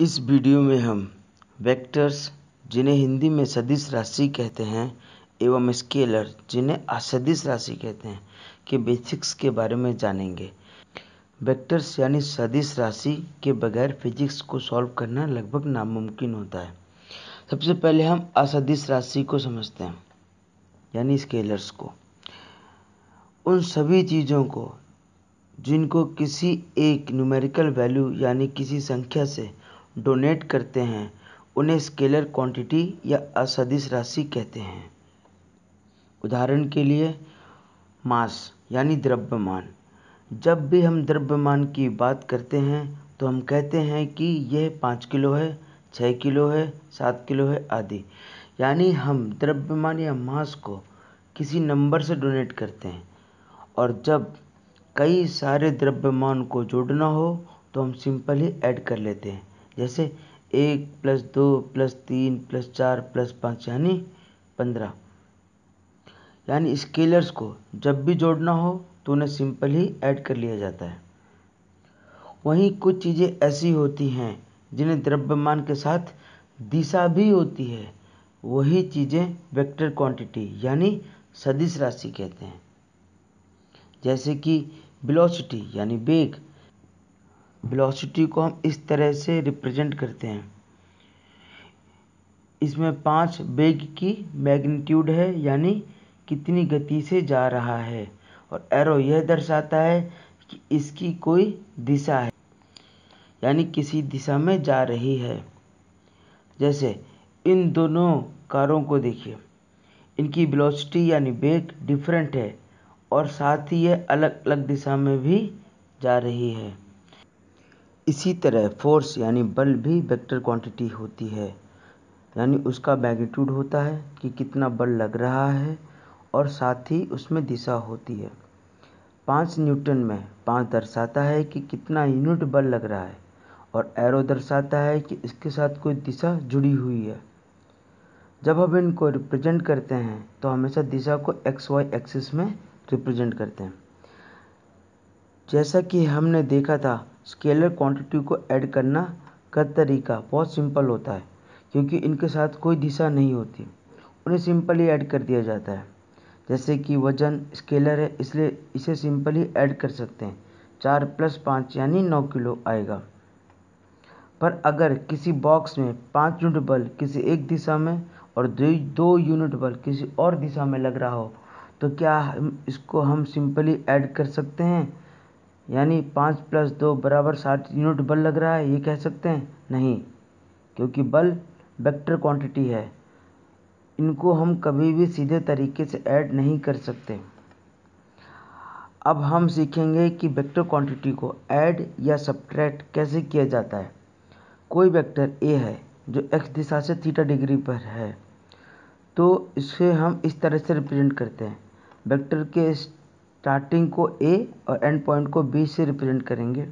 इस वीडियो में हम वेक्टर्स जिन्हें हिंदी में सदिश राशि कहते हैं एवं स्केलर जिन्हें असदिश राशि कहते हैं के बेसिक्स के बारे में जानेंगे वेक्टर्स यानी सदिश राशि के बगैर फिजिक्स को सॉल्व करना लगभग नामुमकिन होता है सबसे पहले हम असदिश राशि को समझते हैं यानी स्केलर्स को उन सभी चीज़ों को जिनको किसी एक न्यूमेरिकल वैल्यू यानी किसी संख्या से डोनेट करते हैं उन्हें स्केलर क्वांटिटी या असदिश राशि कहते हैं उदाहरण के लिए मास यानी द्रव्यमान जब भी हम द्रव्यमान की बात करते हैं तो हम कहते हैं कि यह पाँच किलो है छः किलो है सात किलो है आदि यानी हम द्रव्यमान या मास को किसी नंबर से डोनेट करते हैं और जब कई सारे द्रव्यमान को जोड़ना हो तो हम सिंपल ही ऐड कर लेते हैं जैसे एक प्लस दो प्लस तीन प्लस चार प्लस पाँच यानी पंद्रह यानी स्केलर्स को जब भी जोड़ना हो तो उन्हें सिंपल ही ऐड कर लिया जाता है वहीं कुछ चीज़ें ऐसी होती हैं जिन्हें द्रव्यमान के साथ दिशा भी होती है वही चीज़ें वेक्टर क्वांटिटी यानी सदिश राशि कहते हैं जैसे कि वेलोसिटी यानी बेग वेलोसिटी को हम इस तरह से रिप्रेजेंट करते हैं इसमें पाँच बेग की मैग्नीट्यूड है यानी कितनी गति से जा रहा है और एरो यह दर्शाता है कि इसकी कोई दिशा है यानी किसी दिशा में जा रही है जैसे इन दोनों कारों को देखिए इनकी वेलोसिटी यानी बेग डिफरेंट है और साथ ही यह अलग अलग दिशा में भी जा रही है इसी तरह फ़ोर्स यानी बल भी वेक्टर क्वांटिटी होती है यानी उसका मैग्नीट्यूड होता है कि कितना बल लग रहा है और साथ ही उसमें दिशा होती है पाँच न्यूटन में पाँच दर्शाता है कि कितना यूनिट बल लग रहा है और एरो दर्शाता है कि इसके साथ कोई दिशा जुड़ी हुई है जब हम इनको रिप्रेजेंट करते हैं तो हमेशा दिशा को एक्स वाई एक्सिस में रिप्रेजेंट करते हैं जैसा कि हमने देखा था स्केलर क्वांटिटी को ऐड करना का तरीका बहुत सिंपल होता है क्योंकि इनके साथ कोई दिशा नहीं होती उन्हें सिंपली ऐड कर दिया जाता है जैसे कि वजन स्केलर है इसलिए इसे सिंपली ऐड कर सकते हैं चार प्लस पाँच यानी नौ किलो आएगा पर अगर किसी बॉक्स में पाँच यूनिट बल किसी एक दिशा में और दो दो यूनिट बल किसी और दिशा में लग रहा हो तो क्या हम इसको हम सिंपली ऐड कर सकते हैं यानी पाँच प्लस दो बराबर साठ यूनिट बल लग रहा है ये कह सकते हैं नहीं क्योंकि बल वेक्टर क्वांटिटी है इनको हम कभी भी सीधे तरीके से ऐड नहीं कर सकते अब हम सीखेंगे कि वेक्टर क्वांटिटी को ऐड या सब्ट्रैक्ट कैसे किया जाता है कोई वेक्टर ए है जो एक्स दिशा से थीटा डिग्री पर है तो इसे हम इस तरह से रिप्रेजेंट करते हैं वेक्टर के स्टार्टिंग को ए और एंड पॉइंट को बी से रिप्रेजेंट करेंगे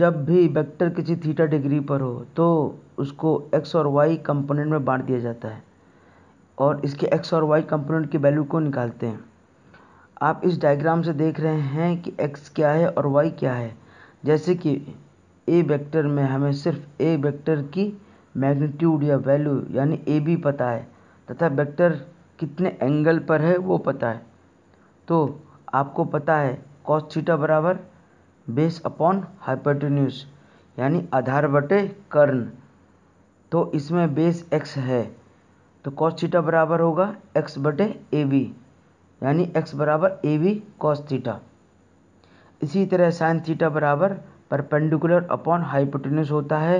जब भी वेक्टर किसी थीटा डिग्री पर हो तो उसको एक्स और वाई कंपोनेंट में बांट दिया जाता है और इसके एक्स और वाई कंपोनेंट की वैल्यू को निकालते हैं आप इस डायग्राम से देख रहे हैं कि एक्स क्या है और वाई क्या है जैसे कि ए वेक्टर में हमें सिर्फ ए वेक्टर की मैग्नीट्यूड या वैल्यू यानी ए बी पता है तथा वेक्टर कितने एंगल पर है वो पता है तो आपको पता है कॉस थीटा बराबर बेस अपॉन हाइपोटेन्यूज यानी आधार बटे कर्ण तो इसमें बेस एक्स है तो कॉस थीटा बराबर होगा एक्स बटे ए बी यानी एक्स बराबर ए बी कॉस थीटा इसी तरह साइन थीटा बराबर परपेंडिकुलर अपॉन हाइपोटेन्यूज होता है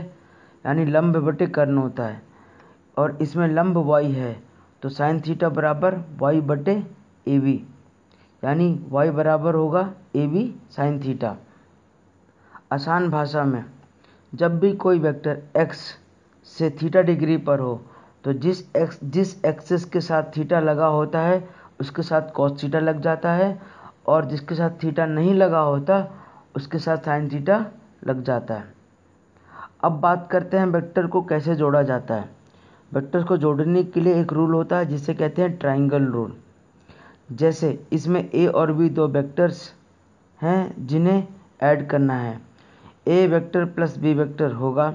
यानी लंब बटे कर्ण होता है और इसमें लंब वाई है तो साइन थीटा बराबर वाई बटे ए बी यानी y बराबर होगा ए बी साइन थीटा आसान भाषा में जब भी कोई वेक्टर x से थीटा डिग्री पर हो तो जिस एक्स जिस एक्सेस के साथ थीटा लगा होता है उसके साथ कॉस थीटा लग जाता है और जिसके साथ थीटा नहीं लगा होता उसके साथ साइन थीटा लग जाता है अब बात करते हैं वेक्टर को कैसे जोड़ा जाता है वेक्टर को जोड़ने के लिए एक रूल होता है जिसे कहते हैं ट्राइंगल रूल जैसे इसमें ए और बी दो वेक्टर्स हैं जिन्हें ऐड करना है A vector plus B vector होगा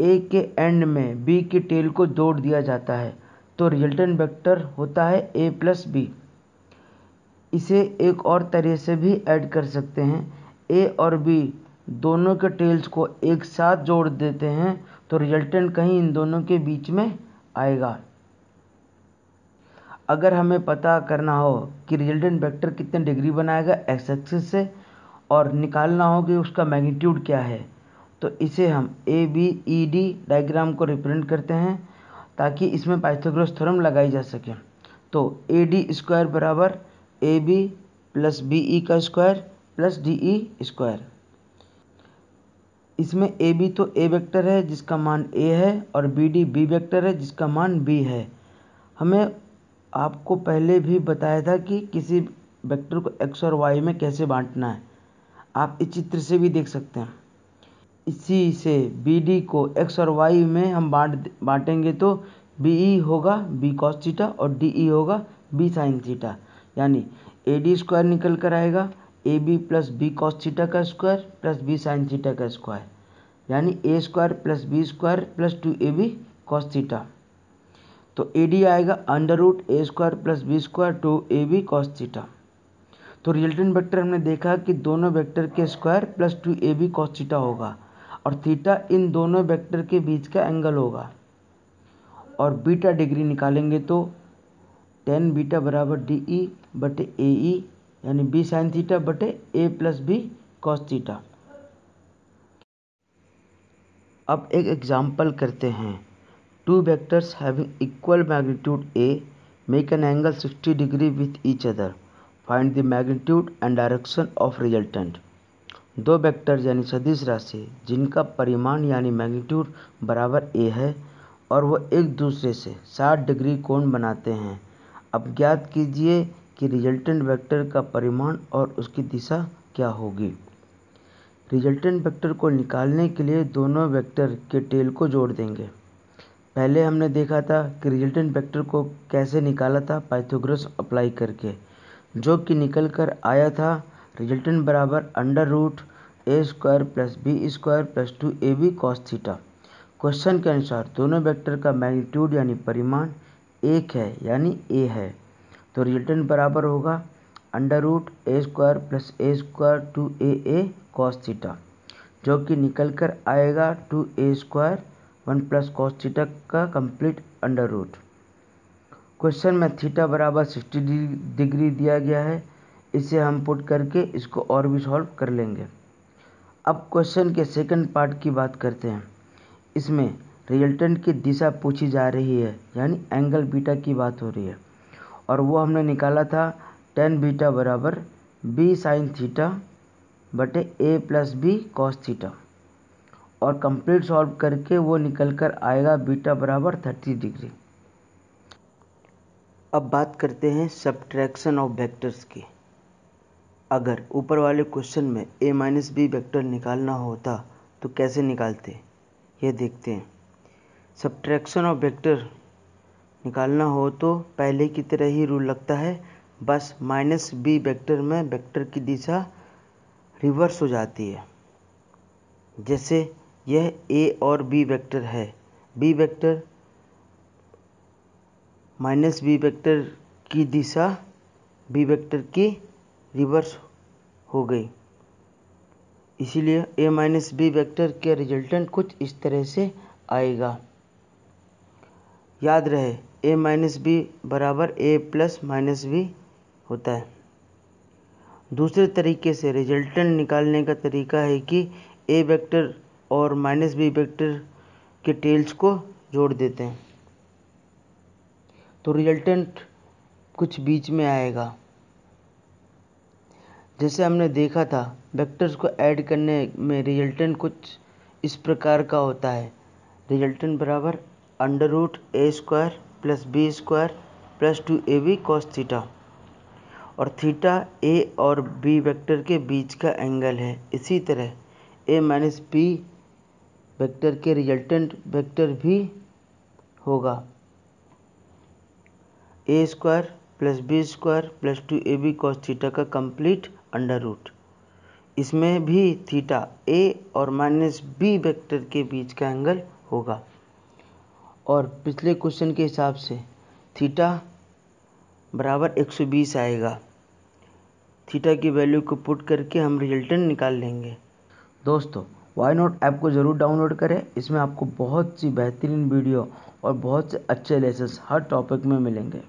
ए के एंड में बी की टेल को जोड़ दिया जाता है तो रिजल्टेंट वेक्टर होता है ए प्लस बी इसे एक और तरह से भी ऐड कर सकते हैं ए और बी दोनों के टेल्स को एक साथ जोड़ देते हैं तो रिजल्टेंट कहीं इन दोनों के बीच में आएगा अगर हमें पता करना हो कि रिजल्टेंट वेक्टर कितने डिग्री बनाएगा एक्स एक्सिस से और निकालना हो कि उसका मैग्नीट्यूड क्या है तो इसे हम A B E D diagram को रिप्रेजेंट करते हैं ताकि इसमें पाइथागोरस थ्योरम लगाई जा सके तो ए डी स्क्वायर बराबर A B plus B E e का square plus D E e square इसमें ए बी तो ए वेक्टर है जिसका मान ए है और बी डी बी वेक्टर है जिसका मान बी है हमें आपको पहले भी बताया था कि किसी वेक्टर को एक्स और वाई में कैसे बांटना है आप इस चित्र से भी देख सकते हैं इसी से बी डी को एक्स और वाई में हम बांट बांटेंगे तो बी ई e होगा बी कॉस थीटा और डी ई e होगा बी साइन थीटा यानी ए डी स्क्वायर निकल कर आएगा A B plus B cos theta का square plus B sine theta का स्क्वायर यानी A square plus B square plus two A B cos theta तो A D आएगा under root A square plus B square two A B cos theta तो resultant vector हमने देखा कि दोनों vector के square plus two A B cos theta होगा और थीटा इन दोनों वेक्टर के बीच का एंगल होगा और बीटा डिग्री निकालेंगे तो टेन बीटा बराबर डी ई बटे ए ई e यानी बी साइन थीटा बटे A plus B cos theta अब एक एग्जाम्पल करते हैं two vectors having equal magnitude A make an angle 60 degree with each other find the magnitude and direction of resultant दो vector यानी सदिश राशि जिनका परिमाण यानी मैग्नीट्यूड बराबर ए है और वह एक दूसरे से 60 डिग्री कोण बनाते हैं अब ज्ञात कीजिए कि रिजल्टेंट वेक्टर का परिमाण और उसकी दिशा क्या होगी रिजल्टेंट वेक्टर को निकालने के लिए दोनों वेक्टर के टेल को जोड़ देंगे पहले हमने देखा था कि रिजल्टेंट वेक्टर को कैसे निकाला था पाइथोग्रस अप्लाई करके जो कि निकल कर आया था रिजल्टेंट बराबर under root A square plus B square plus two A B cos theta question के अनुसार दोनों वेक्टर का मैग्नीट्यूड यानी परिमाण एक है यानी ए है तो रिजल्टेंट बराबर होगा under root A square plus A square two A A cos theta जो कि निकल कर आएगा two A square one plus cos theta का कंप्लीट अंडर रूट क्वेश्चन में थीटा बराबर सिक्सटी डिग्री दिया गया है इसे हम पुट करके इसको और भी सॉल्व कर लेंगे अब क्वेश्चन के सेकंड पार्ट की बात करते हैं इसमें रिजल्टेंट की दिशा पूछी जा रही है यानी एंगल बीटा की बात हो रही है और वो हमने निकाला था टेन बीटा बराबर बी साइन थीटा बटे A plus B cos theta और कंप्लीट सॉल्व करके वो निकल कर आएगा बीटा बराबर थर्टी डिग्री अब बात करते हैं सब्ट्रैक्शन ऑफ वेक्टर्स की अगर ऊपर वाले क्वेश्चन में ए माइनस बी वैक्टर निकालना होता तो कैसे निकालते ये देखते हैं सब्ट्रैक्शन ऑफ वेक्टर निकालना हो तो पहले की तरह ही रूल लगता है बस माइनस बी वेक्टर में वेक्टर की दिशा रिवर्स हो जाती है जैसे यह ए और बी वेक्टर है B vector minus B vector की दिशा बी वेक्टर की रिवर्स हो गई इसीलिए ए माइनस बी वैक्टर के रिजल्टेंट कुछ इस तरह से आएगा याद रहे ए माइनस बी बराबर ए प्लस माइनस बी होता है दूसरे तरीके से रिजल्टेंट निकालने का तरीका है कि ए वेक्टर और माइनस बी वेक्टर के टेल्स को जोड़ देते हैं तो रिजल्टेंट कुछ बीच में आएगा जैसे हमने देखा था वेक्टर्स को ऐड करने में रिजल्टेंट कुछ इस प्रकार का होता है रिजल्टेंट बराबर under root A square plus B square plus two A B cos theta और थीटा ए और बी वेक्टर के बीच का एंगल है इसी तरह ए माइनस बी वेक्टर के रिजल्टेंट वेक्टर भी होगा A square plus B square plus two A B cos theta का कंप्लीट अंडर रूट इसमें भी थीटा ए और माइनस बी वेक्टर के बीच का एंगल होगा और पिछले क्वेश्चन के हिसाब से थीटा बराबर 120 आएगा थीटा की वैल्यू को पुट करके हम रिजल्टेंट निकाल लेंगे दोस्तों वाई नोट ऐप को ज़रूर डाउनलोड करें इसमें आपको बहुत सी बेहतरीन वीडियो और बहुत से अच्छे लेसन हर टॉपिक में मिलेंगे